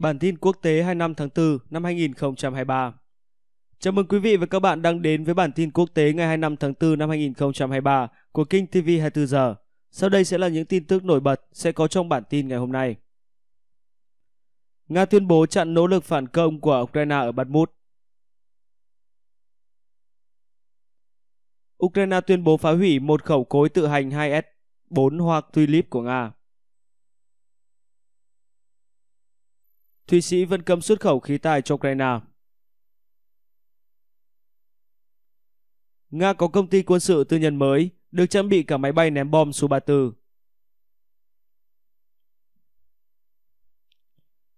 Bản tin quốc tế 25 tháng 4 năm 2023. Chào mừng quý vị và các bạn đang đến với bản tin quốc tế ngày 25 tháng 4 năm 2023 của kênh TV 24 giờ. Sau đây sẽ là những tin tức nổi bật sẽ có trong bản tin ngày hôm nay. Nga tuyên bố chặn nỗ lực phản công của Ukraine ở Bakhmut. Ukraine tuyên bố phá hủy một khẩu cối tự hành 2S4 hoặc Tulip của Nga. Thụy Sĩ vẫn cấm xuất khẩu khí tài cho Ukraine. Nga có công ty quân sự tư nhân mới, được trang bị cả máy bay ném bom Su-34.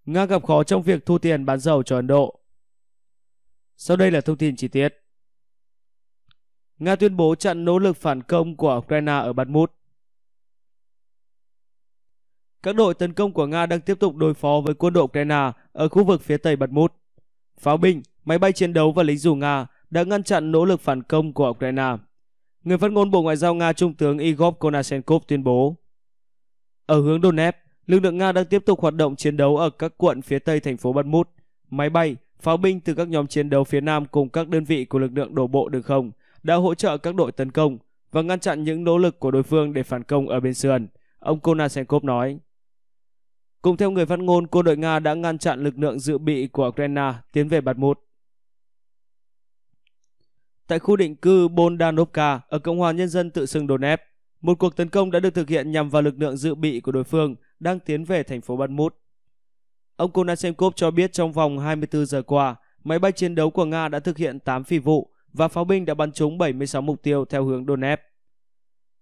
Nga gặp khó trong việc thu tiền bán dầu cho Ấn Độ. Sau đây là thông tin chi tiết. Nga tuyên bố chặn nỗ lực phản công của Ukraine ở Bakhmut. Các đội tấn công của Nga đang tiếp tục đối phó với quân đội Ukraine ở khu vực phía tây Mút. Pháo binh, máy bay chiến đấu và lính dù Nga đã ngăn chặn nỗ lực phản công của Ukraine. Người phát ngôn Bộ Ngoại giao Nga Trung tướng Igor Konashenkov tuyên bố. Ở hướng Donetsk, lực lượng Nga đang tiếp tục hoạt động chiến đấu ở các quận phía tây thành phố Mút. Máy bay, pháo binh từ các nhóm chiến đấu phía nam cùng các đơn vị của lực lượng đổ bộ đường không đã hỗ trợ các đội tấn công và ngăn chặn những nỗ lực của đối phương để phản công ở bên sườn, ông Konashenkov nói. Cũng theo người phát ngôn, quân đội Nga đã ngăn chặn lực lượng dự bị của Ukraine tiến về Bakhmut. Tại khu định cư Bondanovka ở Cộng hòa Nhân dân tự xưng Donetsk, một cuộc tấn công đã được thực hiện nhằm vào lực lượng dự bị của đối phương đang tiến về thành phố Bakhmut. Ông Konashenkov cho biết trong vòng 24 giờ qua, máy bay chiến đấu của Nga đã thực hiện 8 phi vụ và pháo binh đã bắn trúng 76 mục tiêu theo hướng Donetsk.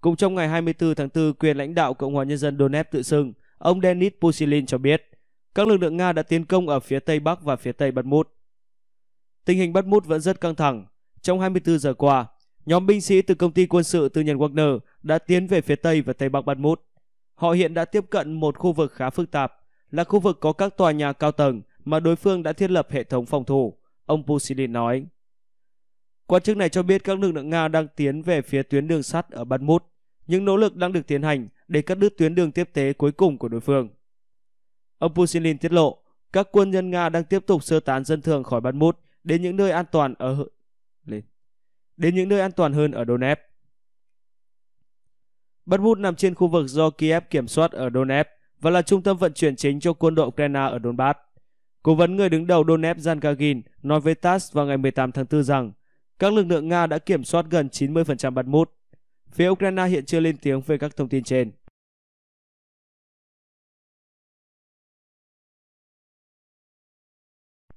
Cũng trong ngày 24 tháng 4, quyền lãnh đạo Cộng hòa Nhân dân Donetsk tự xưng Ông Denis Pusilin cho biết, các lực lượng Nga đã tiến công ở phía Tây Bắc và phía Tây Batmut. Tình hình Batmut vẫn rất căng thẳng. Trong 24 giờ qua, nhóm binh sĩ từ công ty quân sự tư nhân Wagner đã tiến về phía Tây và Tây Bắc Batmut. Họ hiện đã tiếp cận một khu vực khá phức tạp, là khu vực có các tòa nhà cao tầng mà đối phương đã thiết lập hệ thống phòng thủ, ông Pusilin nói. Quan chức này cho biết các lực lượng Nga đang tiến về phía tuyến đường sắt ở Batmut. Những nỗ lực đang được tiến hành để cắt đứt tuyến đường tiếp tế cuối cùng của đối phương. Ông Pushilin tiết lộ, các quân nhân Nga đang tiếp tục sơ tán dân thường khỏi Bakhmut đến những nơi an toàn ở đến những nơi an toàn hơn ở Donetsk. Bakhmut nằm trên khu vực do Kiev kiểm soát ở Donetsk và là trung tâm vận chuyển chính cho quân đội Ukraine ở Donbass. Cố vấn người đứng đầu Donetsk Zankagin nói với TASS vào ngày 18 tháng 4 rằng các lực lượng Nga đã kiểm soát gần 90% Bakhmut. Phía Ukraine hiện chưa lên tiếng về các thông tin trên.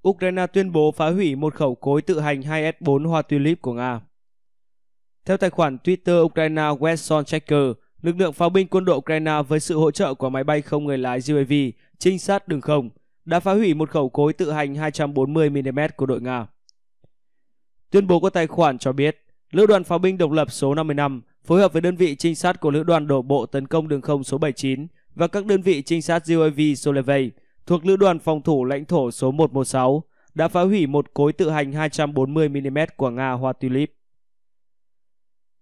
Ukraine tuyên bố phá hủy một khẩu cối tự hành 2S4 hoa tulip của Nga. Theo tài khoản Twitter Ukraine Weston Checker, lực lượng pháo binh quân đội Ukraine với sự hỗ trợ của máy bay không người lái UAV trinh sát đường không đã phá hủy một khẩu cối tự hành 240mm của đội Nga. Tuyên bố của tài khoản cho biết, Lữ đoàn pháo binh độc lập số 55 phối hợp với đơn vị trinh sát của Lữ đoàn đổ bộ tấn công đường không số 79 và các đơn vị trinh sát UAV Soleil thuộc Lữ đoàn phòng thủ lãnh thổ số 116 đã phá hủy một cối tự hành 240mm của Nga Hoa Tulip.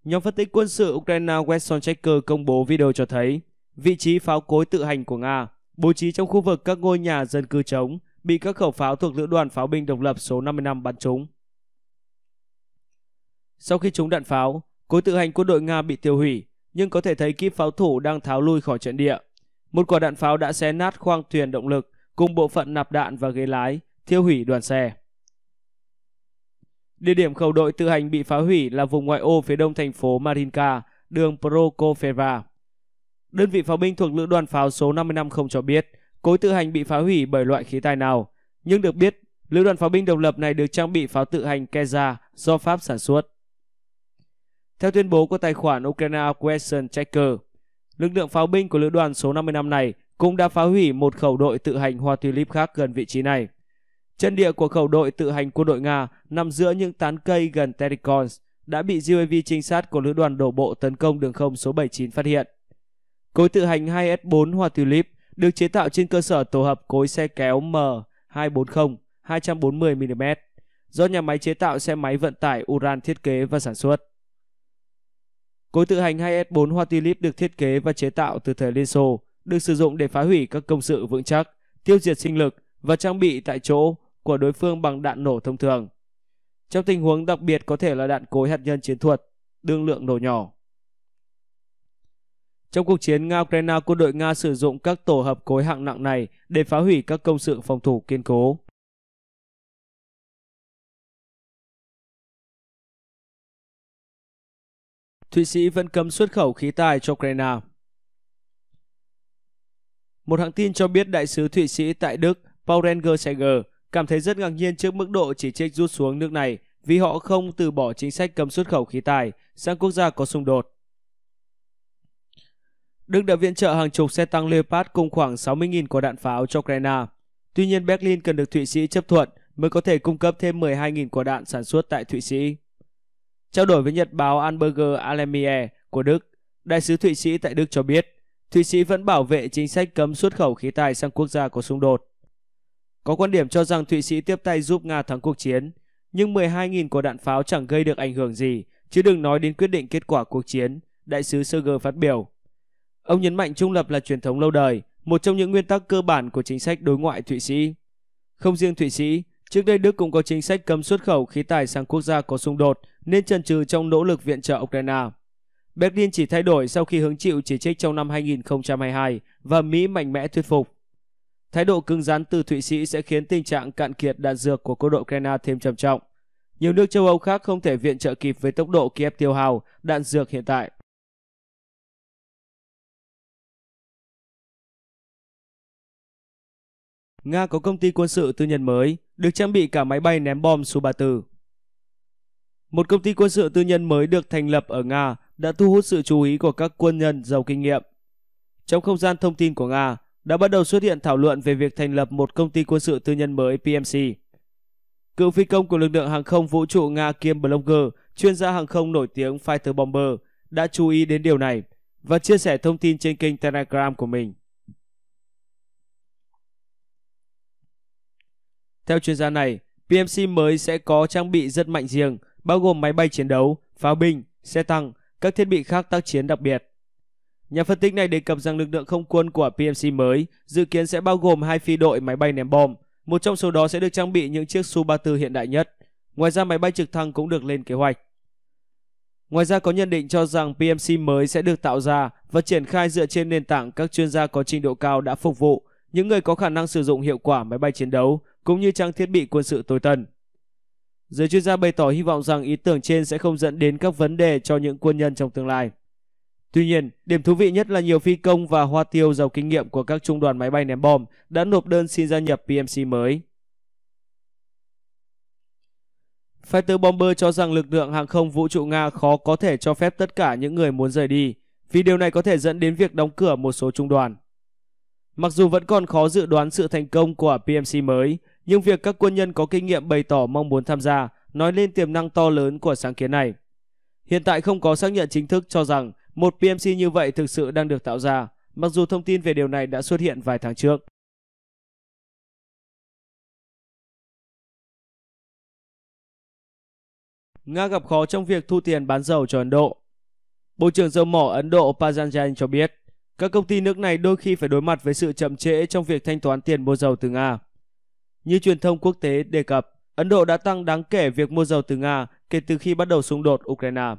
Nhóm phân tích quân sự Ukraine Weston Checker công bố video cho thấy vị trí pháo cối tự hành của Nga bố trí trong khu vực các ngôi nhà dân cư trống bị các khẩu pháo thuộc lữ đoàn pháo binh độc lập số 55 bắn trúng. Sau khi trúng đạn pháo, cối tự hành quân đội Nga bị tiêu hủy, nhưng có thể thấy kíp pháo thủ đang tháo lui khỏi trận địa. Một quả đạn pháo đã xé nát khoang thuyền động lực cùng bộ phận nạp đạn và ghế lái, thiêu hủy đoàn xe. Địa điểm khẩu đội tự hành bị phá hủy là vùng ngoại ô phía đông thành phố Marinka, đường Prokofeva. Đơn vị pháo binh thuộc lữ đoàn pháo số 55 không cho biết cối tự hành bị phá hủy bởi loại khí tài nào, nhưng được biết lữ đoàn pháo binh độc lập này được trang bị pháo tự hành Keza do Pháp sản xuất. Theo tuyên bố của tài khoản Ukraine Question Checker, lực lượng pháo binh của lữ đoàn số 55 này cũng đã phá hủy một khẩu đội tự hành hoa tulip khác gần vị trí này. Chân địa của khẩu đội tự hành quân đội Nga nằm giữa những tán cây gần Tericons đã bị UAV trinh sát của lữ đoàn đổ bộ tấn công đường không số 79 phát hiện. Cối tự hành 2S4 hoa tulip được chế tạo trên cơ sở tổ hợp cối xe kéo M240 240mm do nhà máy chế tạo xe máy vận tải Uran thiết kế và sản xuất. Cối tự hành 2S4 hoa tulip được thiết kế và chế tạo từ thời Liên Xô được sử dụng để phá hủy các công sự vững chắc, tiêu diệt sinh lực và trang bị tại chỗ của đối phương bằng đạn nổ thông thường. Trong tình huống đặc biệt có thể là đạn cối hạt nhân chiến thuật, đương lượng đồ nhỏ. Trong cuộc chiến Nga-Ukraine, quân đội Nga sử dụng các tổ hợp cối hạng nặng này để phá hủy các công sự phòng thủ kiên cố. Thụy Sĩ vẫn cấm xuất khẩu khí tài cho Ukraine. Một hãng tin cho biết đại sứ Thụy Sĩ tại Đức Paul Renger cảm thấy rất ngạc nhiên trước mức độ chỉ trích rút xuống nước này vì họ không từ bỏ chính sách cấm xuất khẩu khí tài sang quốc gia có xung đột. Đức đã viện trợ hàng chục xe tăng Leopard cùng khoảng 60.000 quả đạn pháo cho Ukraine. Tuy nhiên, Berlin cần được Thụy Sĩ chấp thuận mới có thể cung cấp thêm 12.000 quả đạn sản xuất tại Thụy Sĩ. Trao đổi với nhật báo Anberger Alemie của Đức, đại sứ Thụy Sĩ tại Đức cho biết Thụy Sĩ vẫn bảo vệ chính sách cấm xuất khẩu khí tài sang quốc gia có xung đột. Có quan điểm cho rằng Thụy Sĩ tiếp tay giúp Nga thắng cuộc chiến, nhưng 12.000 quả đạn pháo chẳng gây được ảnh hưởng gì, chứ đừng nói đến quyết định kết quả cuộc chiến, đại sứ Seger phát biểu. Ông nhấn mạnh trung lập là truyền thống lâu đời, một trong những nguyên tắc cơ bản của chính sách đối ngoại Thụy Sĩ. Không riêng Thụy Sĩ, trước đây Đức cũng có chính sách cấm xuất khẩu khí tài sang quốc gia có xung đột nên chần chừ trong nỗ lực viện trợ Ukraine. Berlin chỉ thay đổi sau khi hứng chịu chỉ trích trong năm 2022 và Mỹ mạnh mẽ thuyết phục. Thái độ cứng rắn từ Thụy Sĩ sẽ khiến tình trạng cạn kiệt đạn dược của quân đội Ukraine thêm trầm trọng. Nhiều nước châu Âu khác không thể viện trợ kịp với tốc độ Kiev tiêu hao đạn dược hiện tại. Nga có công ty quân sự tư nhân mới, được trang bị cả máy bay ném bom Su-34. Một công ty quân sự tư nhân mới được thành lập ở Nga đã thu hút sự chú ý của các quân nhân giàu kinh nghiệm. Trong không gian thông tin của Nga đã bắt đầu xuất hiện thảo luận về việc thành lập một công ty quân sự tư nhân mới PMC. Cựu phi công của lực lượng hàng không vũ trụ Nga kiêm blogger, chuyên gia hàng không nổi tiếng Fighter Bomber đã chú ý đến điều này và chia sẻ thông tin trên kênh Telegram của mình. Theo chuyên gia này, PMC mới sẽ có trang bị rất mạnh riêng, bao gồm máy bay chiến đấu, pháo binh, xe tăng các thiết bị khác tác chiến đặc biệt. Nhà phân tích này đề cập rằng lực lượng không quân của PMC mới dự kiến sẽ bao gồm hai phi đội máy bay ném bom, một trong số đó sẽ được trang bị những chiếc Su-34 hiện đại nhất. Ngoài ra máy bay trực thăng cũng được lên kế hoạch. Ngoài ra có nhận định cho rằng PMC mới sẽ được tạo ra và triển khai dựa trên nền tảng các chuyên gia có trình độ cao đã phục vụ, những người có khả năng sử dụng hiệu quả máy bay chiến đấu cũng như trang thiết bị quân sự tối tân. Giới chuyên gia bày tỏ hy vọng rằng ý tưởng trên sẽ không dẫn đến các vấn đề cho những quân nhân trong tương lai. Tuy nhiên, điểm thú vị nhất là nhiều phi công và hoa tiêu giàu kinh nghiệm của các trung đoàn máy bay ném bom đã nộp đơn xin gia nhập PMC mới. Fighter Bomber cho rằng lực lượng hàng không vũ trụ Nga khó có thể cho phép tất cả những người muốn rời đi, vì điều này có thể dẫn đến việc đóng cửa một số trung đoàn. Mặc dù vẫn còn khó dự đoán sự thành công của PMC mới, nhưng việc các quân nhân có kinh nghiệm bày tỏ mong muốn tham gia nói lên tiềm năng to lớn của sáng kiến này. Hiện tại không có xác nhận chính thức cho rằng một PMC như vậy thực sự đang được tạo ra, mặc dù thông tin về điều này đã xuất hiện vài tháng trước. Nga gặp khó trong việc thu tiền bán dầu cho Ấn Độ. Bộ trưởng dầu mỏ Ấn Độ Pajanjan cho biết, các công ty nước này đôi khi phải đối mặt với sự chậm trễ trong việc thanh toán tiền mua dầu từ Nga. Như truyền thông quốc tế đề cập, Ấn Độ đã tăng đáng kể việc mua dầu từ Nga kể từ khi bắt đầu xung đột Ukraine.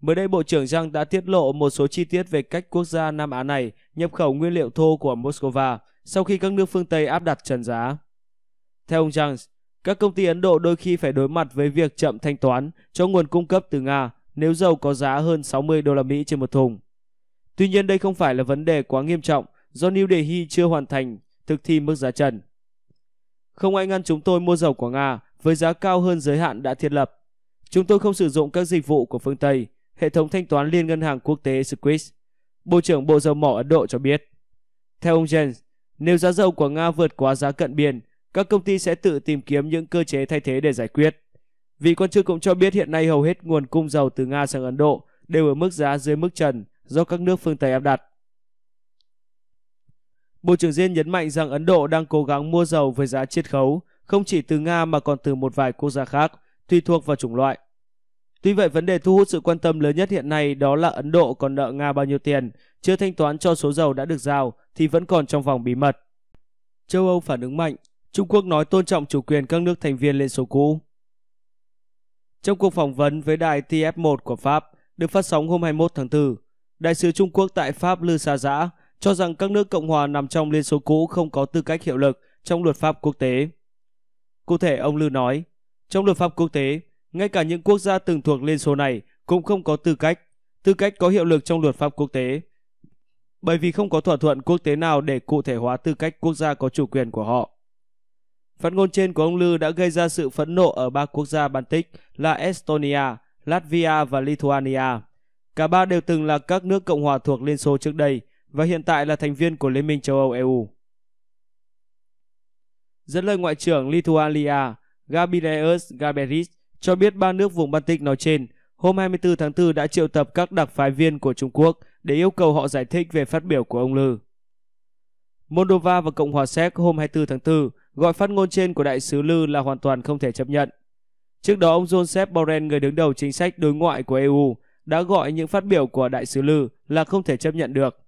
Mới đây, Bộ trưởng Giang đã tiết lộ một số chi tiết về cách quốc gia Nam Á này nhập khẩu nguyên liệu thô của Moscow sau khi các nước phương Tây áp đặt trần giá. Theo ông Giang, các công ty Ấn Độ đôi khi phải đối mặt với việc chậm thanh toán cho nguồn cung cấp từ Nga nếu dầu có giá hơn 60 đô la Mỹ trên một thùng. Tuy nhiên đây không phải là vấn đề quá nghiêm trọng do New Delhi chưa hoàn thành thực thi mức giá trần. Không ai ngăn chúng tôi mua dầu của Nga với giá cao hơn giới hạn đã thiết lập. Chúng tôi không sử dụng các dịch vụ của phương Tây, hệ thống thanh toán liên ngân hàng quốc tế Swiss. Bộ trưởng Bộ Dầu mỏ Ấn Độ cho biết. Theo ông Jens, nếu giá dầu của Nga vượt quá giá cận biên, các công ty sẽ tự tìm kiếm những cơ chế thay thế để giải quyết. Vị quan chức cũng cho biết hiện nay hầu hết nguồn cung dầu từ Nga sang Ấn Độ đều ở mức giá dưới mức trần do các nước phương Tây áp đặt. Bộ trưởng Diên nhấn mạnh rằng Ấn Độ đang cố gắng mua dầu với giá chiết khấu, không chỉ từ Nga mà còn từ một vài quốc gia khác, tùy thuộc vào chủng loại. Tuy vậy, vấn đề thu hút sự quan tâm lớn nhất hiện nay đó là Ấn Độ còn nợ Nga bao nhiêu tiền, chưa thanh toán cho số dầu đã được giao thì vẫn còn trong vòng bí mật. Châu Âu phản ứng mạnh, Trung Quốc nói tôn trọng chủ quyền các nước thành viên Liên Xô cũ. Trong cuộc phỏng vấn với đài TF1 của Pháp, được phát sóng hôm 21 tháng 4, Đại sứ Trung Quốc tại Pháp Lư Sa Giã cho rằng các nước Cộng hòa nằm trong Liên số cũ không có tư cách hiệu lực trong luật pháp quốc tế. Cụ thể ông Lưu nói, trong luật pháp quốc tế, ngay cả những quốc gia từng thuộc Liên số này cũng không có tư cách, tư cách có hiệu lực trong luật pháp quốc tế. Bởi vì không có thỏa thuận quốc tế nào để cụ thể hóa tư cách quốc gia có chủ quyền của họ. Phát ngôn trên của ông Lư đã gây ra sự phẫn nộ ở ba quốc gia Baltic là Estonia, Latvia và Lithuania. Cả ba đều từng là các nước Cộng hòa thuộc Liên Xô trước đây – và hiện tại là thành viên của Liên minh châu Âu EU. Dẫn lời Ngoại trưởng Lithuania Gabrielius Gaberis cho biết ba nước vùng Baltic nói trên hôm 24 tháng 4 đã triệu tập các đặc phái viên của Trung Quốc để yêu cầu họ giải thích về phát biểu của ông Lư. Moldova và Cộng hòa Séc hôm 24 tháng 4 gọi phát ngôn trên của đại sứ Lư là hoàn toàn không thể chấp nhận. Trước đó, ông Joseph Borrell, người đứng đầu chính sách đối ngoại của EU, đã gọi những phát biểu của đại sứ Lư là không thể chấp nhận được.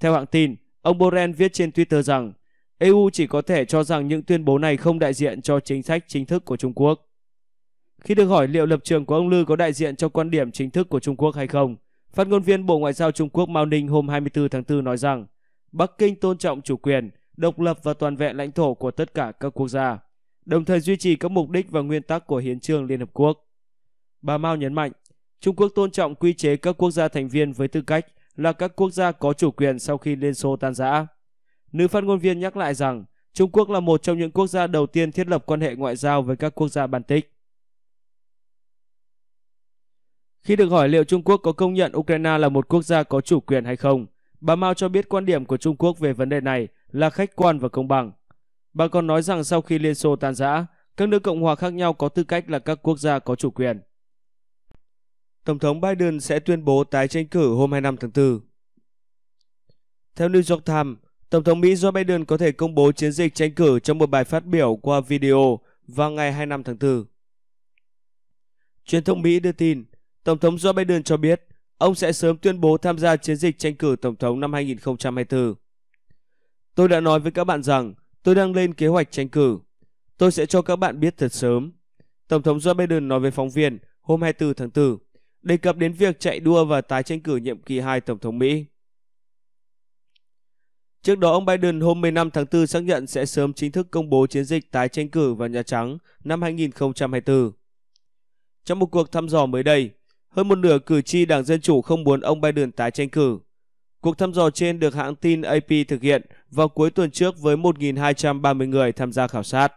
Theo hãng tin, ông Borrell viết trên Twitter rằng EU chỉ có thể cho rằng những tuyên bố này không đại diện cho chính sách chính thức của Trung Quốc. Khi được hỏi liệu lập trường của ông Lư có đại diện cho quan điểm chính thức của Trung Quốc hay không, phát ngôn viên Bộ Ngoại giao Trung Quốc Mao Ninh hôm 24 tháng 4 nói rằng Bắc Kinh tôn trọng chủ quyền, độc lập và toàn vẹn lãnh thổ của tất cả các quốc gia, đồng thời duy trì các mục đích và nguyên tắc của Hiến trương Liên Hợp Quốc. Bà Mao nhấn mạnh, Trung Quốc tôn trọng quy chế các quốc gia thành viên với tư cách là các quốc gia có chủ quyền sau khi Liên Xô tan rã. Nữ phát ngôn viên nhắc lại rằng Trung Quốc là một trong những quốc gia đầu tiên thiết lập quan hệ ngoại giao với các quốc gia Baltic. Khi được hỏi liệu Trung Quốc có công nhận Ukraine là một quốc gia có chủ quyền hay không, bà Mao cho biết quan điểm của Trung Quốc về vấn đề này là khách quan và công bằng. Bà còn nói rằng sau khi Liên Xô tan rã, các nước Cộng hòa khác nhau có tư cách là các quốc gia có chủ quyền. Tổng thống Biden sẽ tuyên bố tái tranh cử hôm 25 tháng 4. Theo New York Times, Tổng thống Mỹ Joe Biden có thể công bố chiến dịch tranh cử trong một bài phát biểu qua video vào ngày 25 tháng 4. Truyền thông Mỹ đưa tin, Tổng thống Joe Biden cho biết ông sẽ sớm tuyên bố tham gia chiến dịch tranh cử Tổng thống năm 2024. Tôi đã nói với các bạn rằng tôi đang lên kế hoạch tranh cử. Tôi sẽ cho các bạn biết thật sớm. Tổng thống Joe Biden nói với phóng viên hôm 24 tháng 4 đề cập đến việc chạy đua và tái tranh cử nhiệm kỳ 2 Tổng thống Mỹ. Trước đó, ông Biden hôm 15 tháng 4 xác nhận sẽ sớm chính thức công bố chiến dịch tái tranh cử vào Nhà Trắng năm 2024. Trong một cuộc thăm dò mới đây, hơn một nửa cử tri Đảng Dân Chủ không muốn ông Biden tái tranh cử. Cuộc thăm dò trên được hãng tin AP thực hiện vào cuối tuần trước với 1.230 người tham gia khảo sát.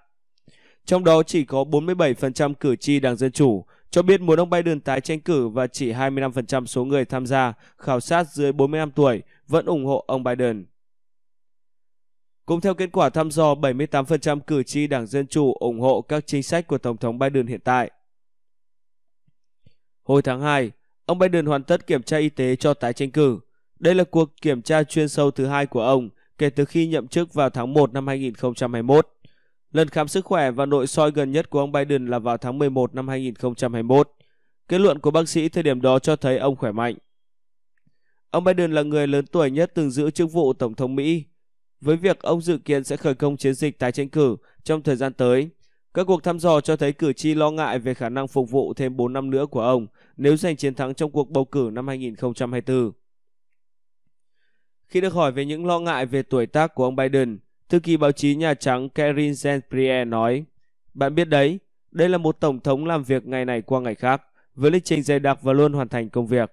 Trong đó chỉ có 47% cử tri Đảng Dân Chủ cho biết muốn ông Biden tái tranh cử và chỉ 25% số người tham gia khảo sát dưới 45 tuổi vẫn ủng hộ ông Biden. Cũng theo kết quả thăm dò, 78% cử tri Đảng Dân Chủ ủng hộ các chính sách của Tổng thống Biden hiện tại. Hồi tháng 2, ông Biden hoàn tất kiểm tra y tế cho tái tranh cử. Đây là cuộc kiểm tra chuyên sâu thứ hai của ông kể từ khi nhậm chức vào tháng 1 năm 2021. Lần khám sức khỏe và nội soi gần nhất của ông Biden là vào tháng 11 năm 2021. Kết luận của bác sĩ thời điểm đó cho thấy ông khỏe mạnh. Ông Biden là người lớn tuổi nhất từng giữ chức vụ Tổng thống Mỹ. Với việc ông dự kiến sẽ khởi công chiến dịch tái tranh cử trong thời gian tới, các cuộc thăm dò cho thấy cử tri lo ngại về khả năng phục vụ thêm 4 năm nữa của ông nếu giành chiến thắng trong cuộc bầu cử năm 2024. Khi được hỏi về những lo ngại về tuổi tác của ông Biden, Thư ký báo chí Nhà Trắng Karine Jean-Pierre nói, Bạn biết đấy, đây là một tổng thống làm việc ngày này qua ngày khác, với lịch trình dày đặc và luôn hoàn thành công việc.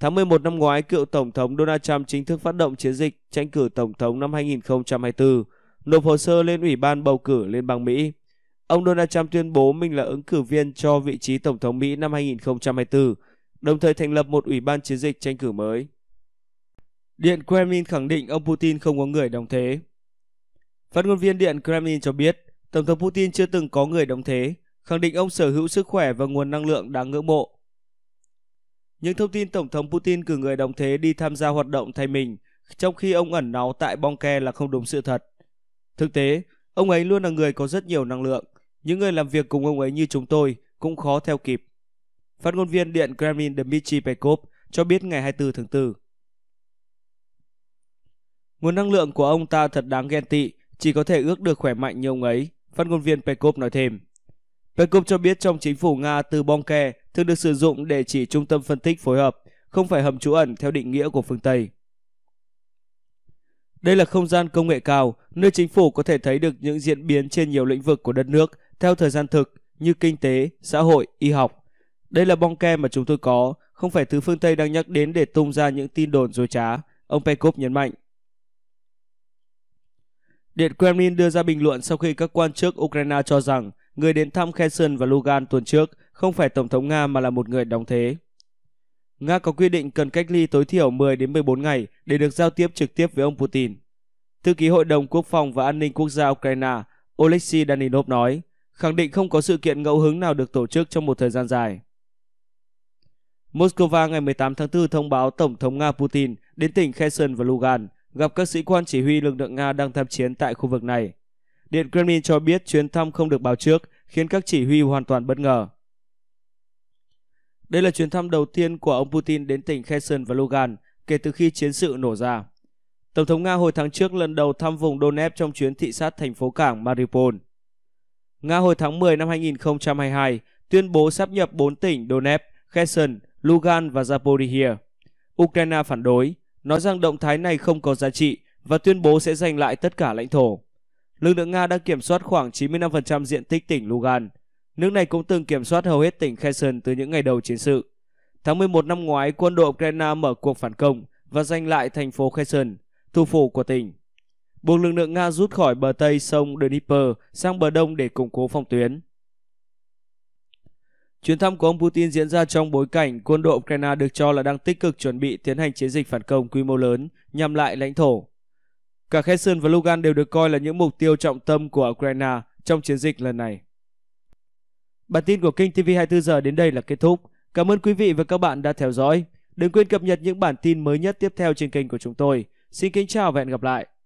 Tháng 11 năm ngoái, cựu Tổng thống Donald Trump chính thức phát động chiến dịch tranh cử Tổng thống năm 2024, nộp hồ sơ lên Ủy ban Bầu cử Liên bang Mỹ. Ông Donald Trump tuyên bố mình là ứng cử viên cho vị trí Tổng thống Mỹ năm 2024, đồng thời thành lập một Ủy ban chiến dịch tranh cử mới. Điện Kremlin khẳng định ông Putin không có người đồng thế. Phát ngôn viên Điện Kremlin cho biết, Tổng thống Putin chưa từng có người đồng thế, khẳng định ông sở hữu sức khỏe và nguồn năng lượng đáng ngưỡng mộ. Những thông tin Tổng thống Putin cử người đồng thế đi tham gia hoạt động thay mình, trong khi ông ẩn náu tại bong ke là không đúng sự thật. Thực tế, ông ấy luôn là người có rất nhiều năng lượng. Những người làm việc cùng ông ấy như chúng tôi cũng khó theo kịp. Phát ngôn viên Điện Kremlin Dmitry Peskov cho biết ngày 24 tháng 4. Nguồn năng lượng của ông ta thật đáng ghen tị, chỉ có thể ước được khỏe mạnh như ông ấy, phát ngôn viên Peskov nói thêm. Peskov cho biết trong chính phủ Nga từ bom ke thường được sử dụng để chỉ trung tâm phân tích phối hợp, không phải hầm trú ẩn theo định nghĩa của phương Tây. Đây là không gian công nghệ cao, nơi chính phủ có thể thấy được những diễn biến trên nhiều lĩnh vực của đất nước theo thời gian thực như kinh tế, xã hội, y học. Đây là bong ke mà chúng tôi có, không phải thứ phương Tây đang nhắc đến để tung ra những tin đồn dối trá, ông Peskov nhấn mạnh. Điện Kremlin đưa ra bình luận sau khi các quan chức Ukraine cho rằng người đến thăm Kherson và Lugan tuần trước không phải Tổng thống Nga mà là một người đóng thế. Nga có quy định cần cách ly tối thiểu 10 đến 14 ngày để được giao tiếp trực tiếp với ông Putin. Thư ký Hội đồng Quốc phòng và An ninh Quốc gia Ukraine Oleksiy Daninov nói, khẳng định không có sự kiện ngẫu hứng nào được tổ chức trong một thời gian dài. Moscow ngày 18 tháng 4 thông báo Tổng thống Nga Putin đến tỉnh Kherson và Lugan gặp các sĩ quan chỉ huy lực lượng Nga đang tham chiến tại khu vực này. Điện Kremlin cho biết chuyến thăm không được báo trước, khiến các chỉ huy hoàn toàn bất ngờ. Đây là chuyến thăm đầu tiên của ông Putin đến tỉnh Kherson và Lugan kể từ khi chiến sự nổ ra. Tổng thống Nga hồi tháng trước lần đầu thăm vùng Donetsk trong chuyến thị sát thành phố cảng Mariupol. Nga hồi tháng 10 năm 2022 tuyên bố sắp nhập 4 tỉnh Donetsk, Kherson, Lugan và Zaporizhia. Ukraine phản đối, nói rằng động thái này không có giá trị và tuyên bố sẽ giành lại tất cả lãnh thổ. Lực lượng Nga đang kiểm soát khoảng 95% diện tích tỉnh Lugan. Nước này cũng từng kiểm soát hầu hết tỉnh Kherson từ những ngày đầu chiến sự. Tháng 11 năm ngoái, quân đội Ukraine mở cuộc phản công và giành lại thành phố Kherson, thủ phủ của tỉnh. Buộc lực lượng Nga rút khỏi bờ Tây sông Dnipro sang bờ Đông để củng cố phòng tuyến. Chuyến thăm của ông Putin diễn ra trong bối cảnh quân đội Ukraine được cho là đang tích cực chuẩn bị tiến hành chiến dịch phản công quy mô lớn nhằm lại lãnh thổ. Cả Kherson và Lugan đều được coi là những mục tiêu trọng tâm của Ukraine trong chiến dịch lần này. Bản tin của kênh TV24 giờ đến đây là kết thúc. Cảm ơn quý vị và các bạn đã theo dõi. Đừng quên cập nhật những bản tin mới nhất tiếp theo trên kênh của chúng tôi. Xin kính chào và hẹn gặp lại.